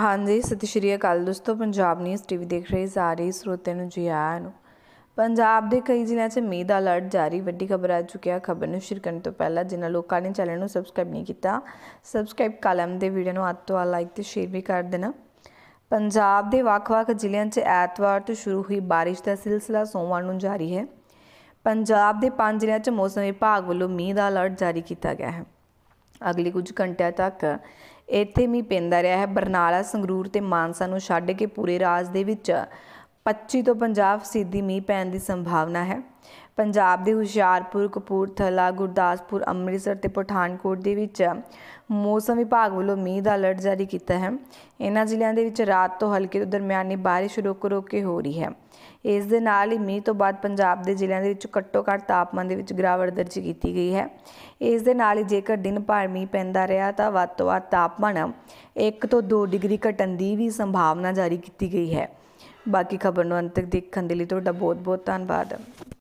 ਹਾਂਜੀ ਸਤਿ ਸ਼੍ਰੀ ਅਕਾਲ ਦੋਸਤੋ ਪੰਜਾਬ ਨਿਊਜ਼ ਟੀਵੀ ਦੇਖ ਰਹੇ ਸਾਰੇ ਸਰੋਤਿਆਂ ਨੂੰ ਜੀ ਆਇਆਂ ਨੂੰ ਪੰਜਾਬ ਦੇ ਕਈ ਜ਼ਿਲ੍ਹਿਆਂ 'ਚ ਮੀਂਹ ਦਾ ਅਲਰਟ ਜਾਰੀ ਵੱਡੀ ਖਬਰ ਆ ਚੁੱਕੀ ਆ ਖਬਰ ਨੂੰ ਸ਼ੇਅਰ ਕਰਨ ਤੋਂ ਪਹਿਲਾਂ ਜਿਨ੍ਹਾਂ ਲੋਕਾਂ ਨੇ ਚੈਨਲ ਨੂੰ ਸਬਸਕ੍ਰਾਈਬ ਨਹੀਂ ਕੀਤਾ ਸਬਸਕ੍ਰਾਈਬ ਕਾਲਮ ਦੇ ਵੀਡੀਓ ਨੂੰ ਅੱਤ ਤੋਂ ਲਾਈਕ ਤੇ ਸ਼ੇਅਰ ਵੀ ਕਰ ਦੇਣਾ ਪੰਜਾਬ ਦੇ ਵੱਖ-ਵੱਖ ਜ਼ਿਲ੍ਹਿਆਂ 'ਚ ਐਤਵਾਰ ਤੋਂ ਸ਼ੁਰੂ ਹੋਈ بارش ਦਾ ਸਿਲਸਿਲਾ ਸੋਮਵਾਰ ਨੂੰ ਜਾਰੀ ਹੈ ਪੰਜਾਬ ਦੇ ਪੰਜ ਜ਼ਿਲ੍ਹਿਆਂ 'ਚ ਮੌਸਮ ਵਿਭਾਗ ਵੱਲੋਂ ਮੀਂਹ ਦਾ ਅਲਰਟ ਜਾਰੀ ਕੀਤਾ ਗਿਆ ਹੈ ਅਗਲੇ ਕੁਝ ਘੰਟਿਆਂ ਤੱਕ ਇੱਥੇ ਮੀਂਹ ਪੈਂਦਾ ਰਿਹਾ ਹੈ ਬਰਨਾਲਾ ਸੰਗਰੂਰ ਤੇ ਮਾਨਸਾ ਨੂੰ ਛੱਡ ਕੇ ਪੂਰੇ ਰਾਜ ਦੇ ਵਿੱਚ 25 ਤੋਂ 50 ਸਿੱਧੀ ਮੀਂਹ ਪੈਣ ਦੀ ਸੰਭਾਵਨਾ ਹੈ ਪੰਜਾਬ ਦੇ ਹੁਸ਼ਿਆਰਪੁਰ ਕਪੂਰਥਲਾ ਗੁਰਦਾਸਪੁਰ ਅੰਮ੍ਰਿਤਸਰ ਤੇ ਪਠਾਨਕੋਟ ਦੇ ਵਿੱਚ ਮੌਸਮ ਵਿਭਾਗ ਵੱਲੋਂ ਮੀਂਹ ਦਾ ਅਲਰਟ ਜਾਰੀ ਕੀਤਾ ਹੈ ਇਹਨਾਂ ਜ਼ਿਲ੍ਹਿਆਂ ਦੇ ਵਿੱਚ ਰਾਤ ਤੋਂ ਹਲਕੀ ਤੋਂ ਦਰਮਿਆਨੀ ਬਾਰਿਸ਼ ਰੁਕ-ਰੁਕ ਕੇ ਹੋ ਰਹੀ ਹੈ ਇਸ ਦੇ ਨਾਲ ਹੀ ਮੀਂਹ ਤੋਂ ਬਾਅਦ ਪੰਜਾਬ ਦੇ ਜ਼ਿਲ੍ਹਿਆਂ ਦੇ ਵਿੱਚ ਘੱਟੋ-ਘੱਟ ਤਾਪਮਾਨ ਦੇ ਵਿੱਚ ਗਿਰਾਵਟ ਦਰਜ ਕੀਤੀ ਗਈ ਹੈ ਇਸ ਦੇ ਨਾਲ ਹੀ ਜੇਕਰ ਦਿਨ ਭਰ ਮੀਂਹ ਪੈਂਦਾ ਰਿਹਾ ਤਾਂ ਵੱਧ ਤੋਂ ਵੱਧ ਤਾਪਮਾਨ 1 ਤੋਂ 2 ਡਿਗਰੀ ਘਟਣ ਦੀ ਵੀ ਸੰਭਾਵਨਾ ਜਾਰੀ ਕੀਤੀ ਗਈ ਹੈ ਬਾਕੀ ਖਬਰ ਨੂੰ ਅੰਤ ਤੱਕ ਦੇਖਣ ਦੇ ਲਈ ਤੁਹਾਡਾ ਬਹੁਤ ਬਹੁਤ ਧੰਨਵਾਦ